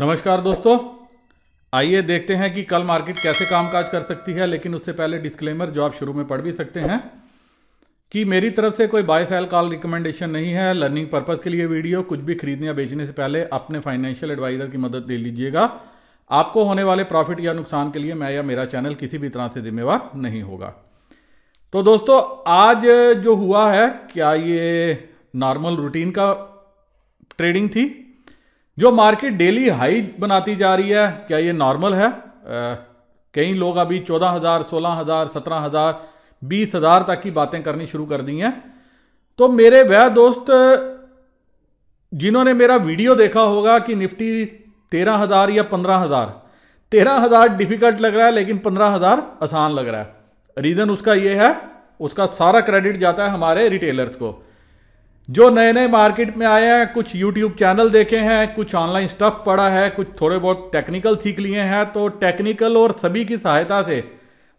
नमस्कार दोस्तों आइए देखते हैं कि कल मार्केट कैसे कामकाज कर सकती है लेकिन उससे पहले डिस्क्लेमर जो आप शुरू में पढ़ भी सकते हैं कि मेरी तरफ से कोई बाय सेल कॉल रिकमेंडेशन नहीं है लर्निंग पर्पज़ के लिए वीडियो कुछ भी खरीदने या बेचने से पहले अपने फाइनेंशियल एडवाइज़र की मदद ले लीजिएगा आपको होने वाले प्रॉफिट या नुकसान के लिए मैं या मेरा चैनल किसी भी तरह से जिम्मेवार नहीं होगा तो दोस्तों आज जो हुआ है क्या ये नॉर्मल रूटीन का ट्रेडिंग थी जो मार्केट डेली हाई बनाती जा रही है क्या ये नॉर्मल है कई लोग अभी चौदह हज़ार सोलह हज़ार सत्रह हज़ार बीस हज़ार तक की बातें करनी शुरू कर दी हैं तो मेरे वह दोस्त जिन्होंने मेरा वीडियो देखा होगा कि निफ्टी तेरह हज़ार या पंद्रह हज़ार तेरह हज़ार डिफ़िकल्ट लग रहा है लेकिन पंद्रह हज़ार आसान लग रहा है रीज़न उसका ये है उसका सारा क्रेडिट जाता है हमारे रिटेलर्स को जो नए नए मार्केट में आए हैं कुछ यूट्यूब चैनल देखे हैं कुछ ऑनलाइन स्टफ पढ़ा है कुछ थोड़े बहुत टेक्निकल सीख लिए हैं तो टेक्निकल और सभी की सहायता से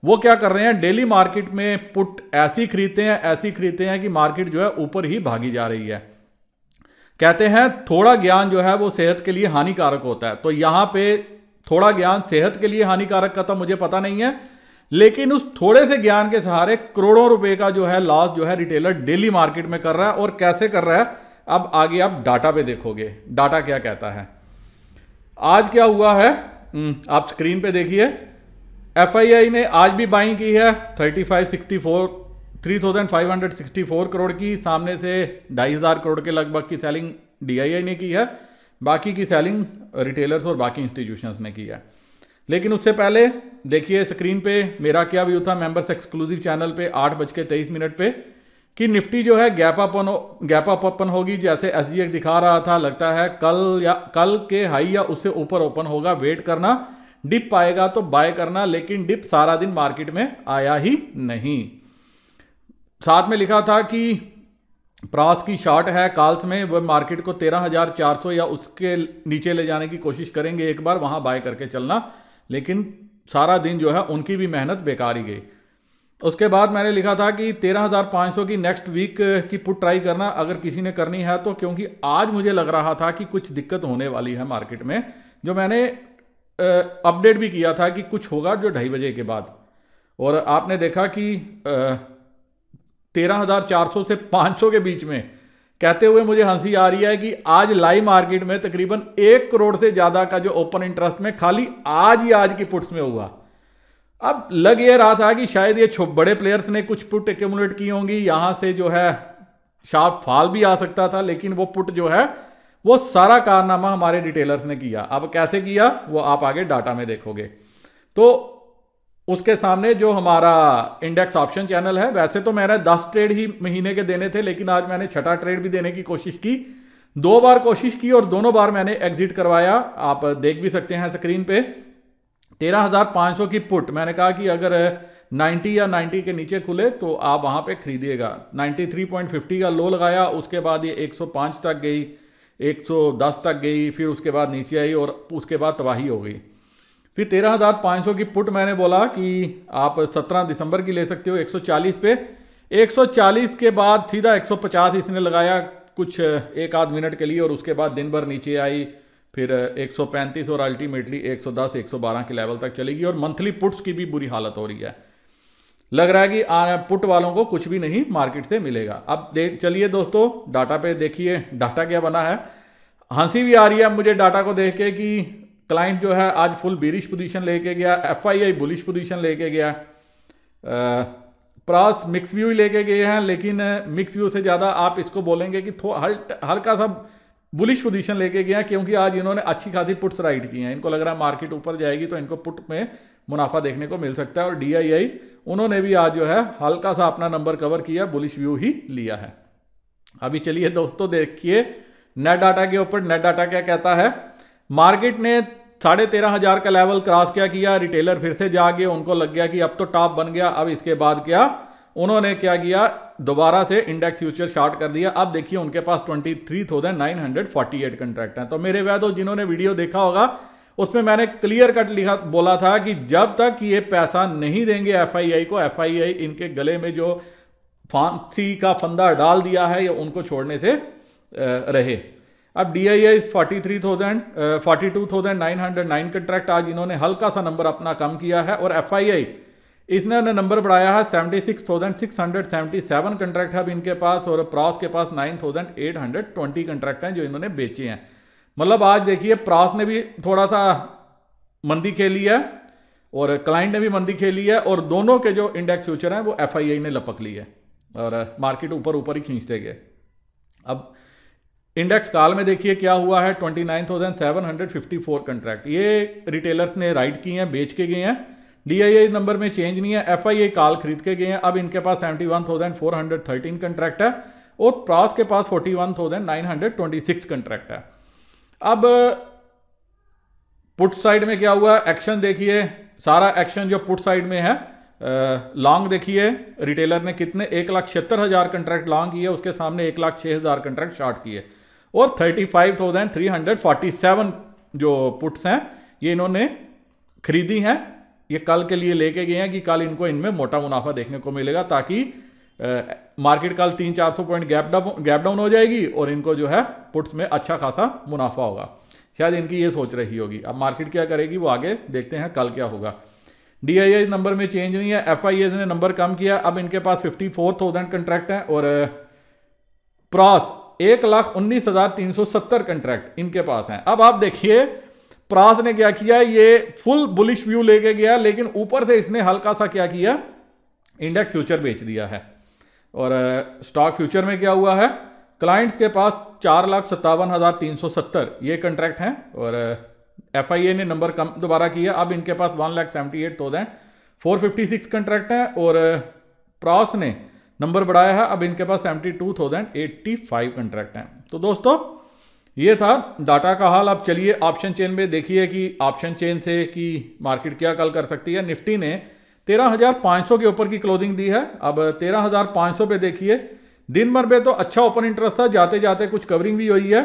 वो क्या कर रहे हैं डेली मार्केट में पुट ऐसी खरीदते हैं ऐसी खरीदते हैं कि मार्केट जो है ऊपर ही भागी जा रही है कहते हैं थोड़ा ज्ञान जो है वो सेहत के लिए हानिकारक होता है तो यहाँ पे थोड़ा ज्ञान सेहत के लिए हानिकारक का तो मुझे पता नहीं है लेकिन उस थोड़े से ज्ञान के सहारे करोड़ों रुपए का जो है लॉस जो है रिटेलर डेली मार्केट में कर रहा है और कैसे कर रहा है अब आगे आप डाटा पे देखोगे डाटा क्या कहता है आज क्या हुआ है हम्म, आप स्क्रीन पे देखिए एफआईआई ने आज भी बाइंग की है 3564 3564 करोड़ की सामने से ढाई हज़ार करोड़ के लगभग की सेलिंग डी ने की है बाकी की सेलिंग रिटेलर्स और बाकी इंस्टीट्यूशंस ने की है लेकिन उससे पहले देखिए स्क्रीन पे मेरा क्या व्यू था मेंबर्स एक्सक्लूसिव चैनल पे आठ बज के तेईस मिनट पे कि निफ्टी जो है गैप अपन गैप अप ओपन होगी जैसे एस दिखा रहा था लगता है कल या कल के हाई या उससे ऊपर ओपन होगा वेट करना डिप आएगा तो बाय करना लेकिन डिप सारा दिन मार्केट में आया ही नहीं साथ में लिखा था कि प्रास की शॉर्ट है काल्स में वह मार्केट को 13,400 या उसके नीचे ले जाने की कोशिश करेंगे एक बार वहां बाय करके चलना लेकिन सारा दिन जो है उनकी भी मेहनत बेकार ही गई उसके बाद मैंने लिखा था कि 13,500 की नेक्स्ट वीक की पुट ट्राई करना अगर किसी ने करनी है तो क्योंकि आज मुझे लग रहा था कि कुछ दिक्कत होने वाली है मार्केट में जो मैंने अपडेट भी किया था कि कुछ होगा जो ढाई बजे के बाद और आपने देखा कि तेरह हज़ार चार सौ से पाँच सौ के बीच में कहते हुए मुझे हंसी आ रही है कि आज लाइव मार्केट में तकरीबन एक करोड़ से ज़्यादा का जो ओपन इंटरेस्ट में खाली आज ही आज की पुट्स में हुआ अब लग ये रहा था कि शायद ये बड़े प्लेयर्स ने कुछ पुट एक्यूमुलेट की होंगी यहाँ से जो है शार्प फॉल भी आ सकता था लेकिन वो पुट जो है वो सारा कारनामा हमारे डिटेलर्स ने किया अब कैसे किया वो आप आगे डाटा में देखोगे तो उसके सामने जो हमारा इंडेक्स ऑप्शन चैनल है वैसे तो मैंने दस ट्रेड ही महीने के देने थे लेकिन आज मैंने छठा ट्रेड भी देने की कोशिश की दो बार कोशिश की और दोनों बार मैंने एग्जिट करवाया आप देख भी सकते हैं स्क्रीन पे 13,500 की पुट मैंने कहा कि अगर 90 या 90 के नीचे खुले तो आप वहां पे खरीदिएगा 93.50 का लो लगाया उसके बाद ये 105 तक गई 110 तक गई फिर उसके बाद नीचे आई और उसके बाद तबाही हो गई फिर तेरह हज़ार पाँच सौ की पुट मैंने बोला कि आप सत्रह दिसंबर की ले सकते हो एक सौ चालीस पे एक सौ चालीस के बाद सीधा एक सौ पचास इसने लगाया कुछ एक आध मिनट के लिए और उसके बाद दिन भर नीचे आई फिर एक सौ पैंतीस और अल्टीमेटली एक सौ दस एक सौ बारह के लेवल तक चलेगी और मंथली पुट्स की भी बुरी हालत हो रही है लग रहा है कि पुट वालों को कुछ भी नहीं मार्केट से मिलेगा अब देख चलिए दोस्तों डाटा पे देखिए डाटा क्या बना है हंसी भी आ रही है मुझे डाटा को देख के कि क्लाइंट जो है आज फुल बिरिश पोजीशन लेके गया F I I bullish position लेके गया प्रास मिक्स व्यू ही लेके गए हैं लेकिन मिक्स व्यू से ज़्यादा आप इसको बोलेंगे कि थो हल हल्का सा बुलिश पोजीशन लेके गया क्योंकि आज इन्होंने अच्छी खासी पुट्स राइड की हैं इनको लग रहा है मार्केट ऊपर जाएगी तो इनको पुट में मुनाफा देखने को मिल सकता है और डी उन्होंने भी आज जो है हल्का सा अपना नंबर कवर किया बुलिश व्यू ही लिया है अभी चलिए दोस्तों देखिए नेट डाटा के ऊपर नेट डाटा क्या कहता है मार्केट ने साढ़े तेरह हज़ार का लेवल क्रॉस क्या किया रिटेलर फिर से जागे उनको लग गया कि अब तो टॉप बन गया अब इसके बाद क्या उन्होंने क्या किया दोबारा से इंडेक्स फ्यूचर शार्ट कर दिया अब देखिए उनके पास twenty three thousand nine hundred forty eight contract हैं तो मेरे वह जिन्होंने वीडियो देखा होगा उसमें मैंने क्लियर कट लिखा बोला था कि जब तक ये पैसा नहीं देंगे एफआईआई को एफआईआई इनके गले में जो फांसी का फंदा डाल दिया है या उनको छोड़ने से रहे अब D I I forty three thousand forty two thousand nine hundred nine contract आज इन्होंने हल्का सा नंबर अपना कम किया है और एफ आई आई इसने नंबर बढ़ाया है seventy six thousand six hundred seventy seven contract है अब इनके पास और प्रॉस के पास nine thousand eight hundred twenty contract हैं जो इन्होंने बेचे हैं मतलब आज देखिए प्रॉस ने भी थोड़ा सा मंदी खेली है और क्लाइंट ने भी मंदी खेली है और दोनों के जो इंडेक्स फ्यूचर हैं वो एफ ने लपक ली है और मार्केट ऊपर ऊपर ही खींचते गए अब इंडेक्स काल में देखिए क्या हुआ है twenty nine thousand seven hundred fifty four contract ये रिटेलर्स ने राइट किए हैं बेच के गए हैं डी नंबर में चेंज नहीं है एफ काल खरीद के गए हैं अब इनके पास seventy one thousand four hundred thirteen contract है और प्रास के पास forty one thousand nine hundred twenty six contract है अब पुट साइड में क्या हुआ एक्शन देखिए सारा एक्शन जो पुट साइड में है लॉन्ग देखिए रिटेलर ने कितने एक लाख छिहत्तर हज़ार कंट्रैक्ट लॉन्ग किए उसके सामने एक लाख छः हज़ार कंट्रैक्ट शार्ट किए और 35,347 जो पुट्स हैं ये इन्होंने खरीदी हैं ये कल के लिए लेके गए हैं कि कल इनको इनमें मोटा मुनाफा देखने को मिलेगा ताकि मार्केट कल तीन चार सौ point gap down gap down हो जाएगी और इनको जो है पुट्स में अच्छा खासा मुनाफा होगा शायद इनकी ये सोच रही होगी अब मार्केट क्या करेगी वो आगे देखते हैं कल क्या होगा डी आई नंबर में चेंज नहीं है एफ ने नंबर कम किया अब इनके पास फिफ्टी फोर थाउजेंड कंट्रैक्ट हैं और प्रॉस एक लाख उन्नीस हजार तीन सौ सत्तर कंट्रैक्ट इनके पास हैं अब आप देखिए प्रास ने क्या किया ये फुल बुलिश व्यू लेके गया लेकिन ऊपर से इसने हल्का सा क्या किया इंडेक्स फ्यूचर बेच दिया है और स्टॉक फ्यूचर में क्या हुआ है क्लाइंट्स के पास चार लाख सत्तावन हज़ार तीन सौ सत्तर ये कंट्रैक्ट हैं और एफ आई ए ने नंबर कम दोबारा किया अब इनके पास one lakh seventy eight thousand four fifty six contract हैं और प्रॉस ने नंबर बढ़ाया है अब इनके पास seventy two thousand eighty five contract हैं तो दोस्तों ये था डाटा का हाल अब चलिए ऑप्शन चेन में देखिए कि ऑप्शन चेन से कि मार्केट क्या कल कर सकती है निफ्टी ने 13,500 के ऊपर की क्लोजिंग दी है अब 13,500 पे देखिए दिन भर में तो अच्छा ओपन इंटरेस्ट था जाते जाते कुछ कवरिंग भी हुई है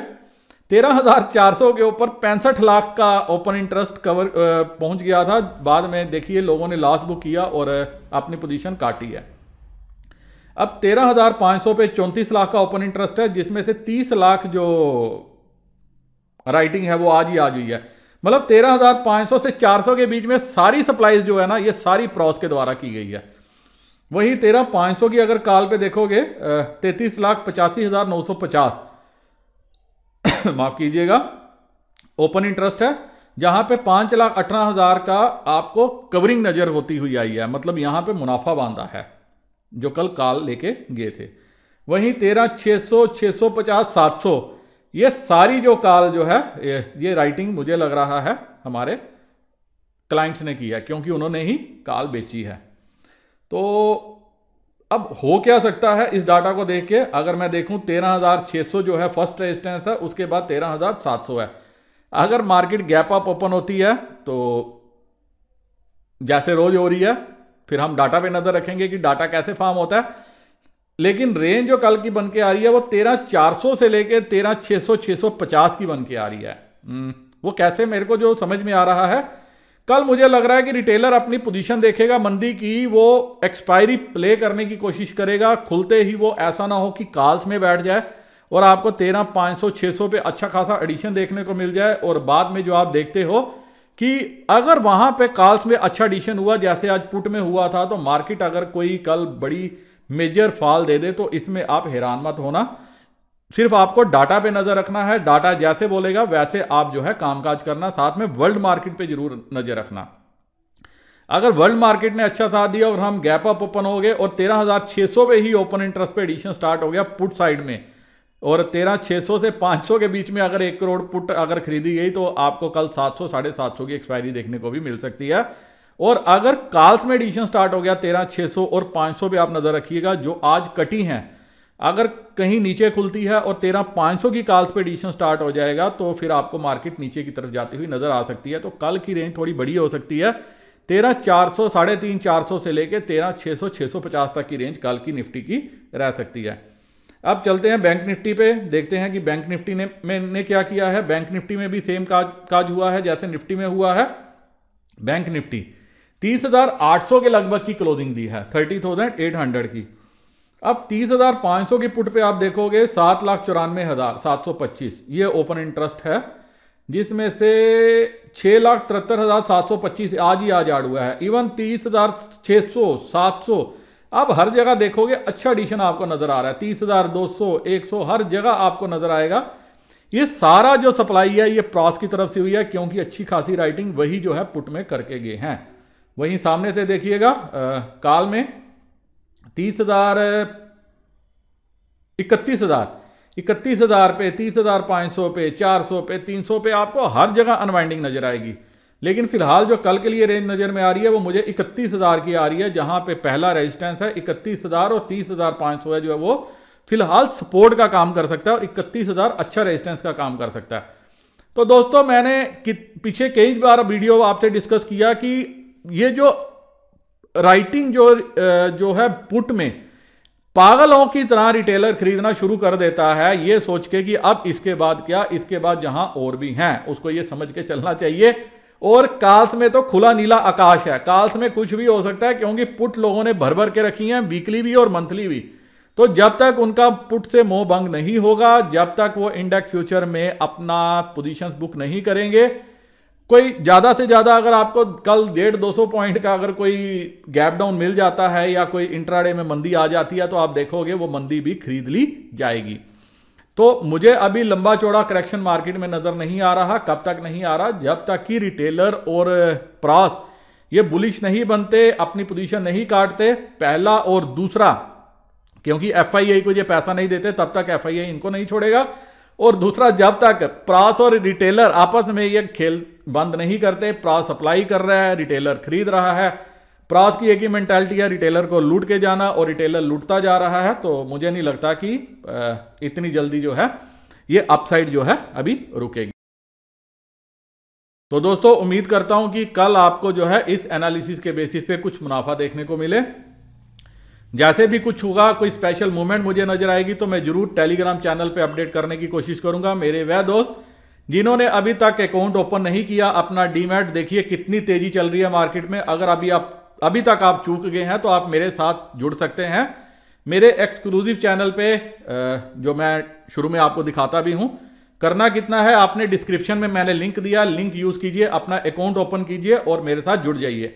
सौ के ऊपर पैंसठ लाख का ओपन इंटरेस्ट कवर पहुंच गया था बाद में देखिए लोगों ने लॉस बुक किया और अपनी पोजीशन काटी है अब तेरह हजार पाँच सौ पे चौंतीस लाख का ओपन इंटरेस्ट है जिसमें से तीस लाख जो राइटिंग है वो आज ही आज हुई है मतलब तेरह हजार पाँच सौ से चार सौ के बीच में सारी सप्लाईज जो है ना ये सारी प्रॉस के द्वारा की गई है वही तेरह पाँच सौ की अगर काल पे देखोगे तैतीस लाख पचासी हजार नौ सौ पचास माफ कीजिएगा ओपन इंटरेस्ट है जहां पे पांच लाख अठारह हजार का आपको कवरिंग नजर होती हुई आई है मतलब यहां पे मुनाफा बांधा है जो कल काल लेके गए थे वहीं तेरह छः सौ छः सौ पचास सात सौ ये सारी जो काल जो है ये, ये राइटिंग मुझे लग रहा है हमारे क्लाइंट्स ने की है क्योंकि उन्होंने ही काल बेची है तो अब हो क्या सकता है इस डाटा को देख के अगर मैं देखूं 13,600 जो है फर्स्ट रेजिस्टेंस है उसके बाद 13,700 है अगर मार्केट गैप अप ओपन होती है तो जैसे रोज हो रही है फिर हम डाटा पे नज़र रखेंगे कि डाटा कैसे फार्म होता है लेकिन रेंज जो कल की बन के आ रही है वो तेरह चार सौ से लेके तेरह छः सौ छः सौ पचास की बन के आ रही है हम्म, वो कैसे मेरे को जो समझ में आ रहा है कल मुझे लग रहा है कि रिटेलर अपनी पोजीशन देखेगा मंदी की वो एक्सपायरी प्ले करने की कोशिश करेगा खुलते ही वो ऐसा ना हो कि कॉल्स में बैठ जाए और आपको तेरह पाँच सौ छः सौ पे अच्छा खासा एडिशन देखने को मिल जाए और बाद में जो आप देखते हो कि अगर वहां पे कॉल्स में अच्छा एडिशन हुआ जैसे आज पुट में हुआ था तो मार्केट अगर कोई कल बड़ी मेजर फॉल दे दे तो इसमें आप हैरान मत होना सिर्फ आपको डाटा पे नजर रखना है डाटा जैसे बोलेगा वैसे आप जो है कामकाज करना साथ में वर्ल्ड मार्केट पे जरूर नजर रखना अगर वर्ल्ड मार्केट ने अच्छा साथ दिया और हम गैप अप ओपन हो गए और 13,600 पे ही ओपन इंटरेस्ट पे एडिशन स्टार्ट हो गया पुट साइड में और तेरह छः सौ से पाँच सौ के बीच में अगर एक करोड़ पुट अगर खरीदी गई तो आपको कल सात सौ साढ़े सात सौ की एक्सपायरी देखने को भी मिल सकती है और अगर काल्स में एडिशन स्टार्ट हो गया तेरह छः सौ और पाँच सौ पे आप नज़र रखिएगा जो आज कटी हैं अगर कहीं नीचे खुलती है और तेरह पाँच सौ की काल्स पे एडिशन स्टार्ट हो जाएगा तो फिर आपको मार्केट नीचे की तरफ जाती हुई नज़र आ सकती है तो कल की रेंज थोड़ी बड़ी हो सकती है तेरह चार सौ साढ़े तीन चार सौ से लेकर तेरह छः सौ छः सौ पचास तक की रेंज कल की निफ्टी की रह सकती है अब चलते हैं बैंक निफ्टी पे देखते हैं कि बैंक निफ्टी ने में ने क्या किया है बैंक निफ्टी में भी सेम काज काज हुआ है जैसे निफ्टी में हुआ है बैंक निफ्टी 30,800 के लगभग की क्लोजिंग दी है 30,800 की अब 30,500 की पुट पे आप देखोगे सात लाख चौरानवे हज़ार सात सौ पच्चीस ये ओपन इंटरेस्ट है जिसमें से छः लाख तिहत्तर हज़ार सात सौ पच्चीस आज ही आज आड़ हुआ है इवन तीस हज़ार छः सौ सात सौ आप हर जगह देखोगे अच्छा एडिशन आपको नजर आ रहा है तीस हजार दो सौ एक सौ हर जगह आपको नजर आएगा ये सारा जो सप्लाई है ये प्रॉस की तरफ से हुई है क्योंकि अच्छी खासी राइटिंग वही जो है पुट में करके गए हैं वहीं सामने से देखिएगा काल में तीस हजार इकतीस हजार इकतीस हजार पे तीस हजार पांच सौ पे चार सौ पे तीन सौ पे आपको हर जगह अनवाइंडिंग नजर आएगी लेकिन फिलहाल जो कल के लिए रेंज नज़र में आ रही है वो मुझे इकतीस हज़ार की आ रही है जहां पे पहला रेजिस्टेंस है इकतीस हज़ार और तीस हज़ार पाँच सौ है जो है वो फिलहाल सपोर्ट का काम कर सकता है और इकतीस हज़ार अच्छा रेजिस्टेंस का काम कर सकता है तो दोस्तों मैंने पीछे कई बार वीडियो आपसे डिस्कस किया कि ये जो राइटिंग जो जो है पुट में पागलों की तरह रिटेलर खरीदना शुरू कर देता है ये सोच के कि अब इसके बाद क्या इसके बाद जहां और भी हैं उसको ये समझ के चलना चाहिए और काल्स में तो खुला नीला आकाश है काल्स में कुछ भी हो सकता है क्योंकि पुट लोगों ने भर भर के रखी हैं वीकली भी और मंथली भी तो जब तक उनका पुट से मोह भंग नहीं होगा जब तक वो इंडेक्स फ्यूचर में अपना पोजीशंस बुक नहीं करेंगे कोई ज़्यादा से ज़्यादा अगर आपको कल डेढ़ दो सौ पॉइंट का अगर कोई गैप डाउन मिल जाता है या कोई इंट्राडे में मंदी आ जाती है तो आप देखोगे वो मंदी भी खरीद ली जाएगी तो मुझे अभी लंबा चौड़ा करेक्शन मार्केट में नज़र नहीं आ रहा कब तक नहीं आ रहा जब तक कि रिटेलर और प्रास ये बुलिश नहीं बनते अपनी पोजीशन नहीं काटते पहला और दूसरा क्योंकि एफ को ये पैसा नहीं देते तब तक एफ इनको नहीं छोड़ेगा और दूसरा जब तक प्रास और रिटेलर आपस में ये खेल बंद नहीं करते प्रास सप्लाई कर रहा है रिटेलर खरीद रहा है प्राज की एक ही मेंटालिटी है रिटेलर को लूट के जाना और रिटेलर लूटता जा रहा है तो मुझे नहीं लगता कि इतनी जल्दी जो है ये अपसाइड जो है अभी रुकेगी तो दोस्तों उम्मीद करता हूं कि कल आपको जो है इस एनालिसिस के बेसिस पे कुछ मुनाफा देखने को मिले जैसे भी कुछ होगा कोई स्पेशल मूवमेंट मुझे नजर आएगी तो मैं जरूर टेलीग्राम चैनल पे अपडेट करने की कोशिश करूंगा मेरे वह दोस्त जिन्होंने अभी तक अकाउंट ओपन नहीं किया अपना डीमैट देखिए कितनी तेजी चल रही है मार्केट में अगर अभी आप अभी तक आप चूक गए हैं तो आप मेरे साथ जुड़ सकते हैं मेरे एक्सक्लूसिव चैनल पे जो मैं शुरू में आपको दिखाता भी हूँ करना कितना है आपने डिस्क्रिप्शन में मैंने लिंक दिया लिंक यूज़ कीजिए अपना अकाउंट ओपन कीजिए और मेरे साथ जुड़ जाइए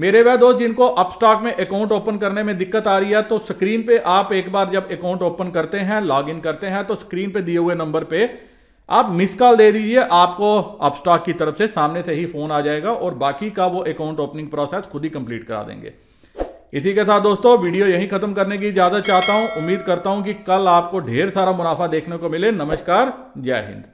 मेरे वह दोस्त जिनको अपस्टॉक में अकाउंट ओपन करने में दिक्कत आ रही है तो स्क्रीन पे आप एक बार जब अकाउंट ओपन करते हैं लॉगिन करते हैं तो स्क्रीन पे दिए हुए नंबर पे आप मिस कॉल दे दीजिए आपको अपस्टॉक की तरफ से सामने से ही फ़ोन आ जाएगा और बाकी का वो अकाउंट ओपनिंग प्रोसेस खुद ही कंप्लीट करा देंगे इसी के साथ दोस्तों वीडियो यहीं ख़त्म करने की इजाज़त चाहता हूँ उम्मीद करता हूं कि कल आपको ढेर सारा मुनाफा देखने को मिले नमस्कार जय हिंद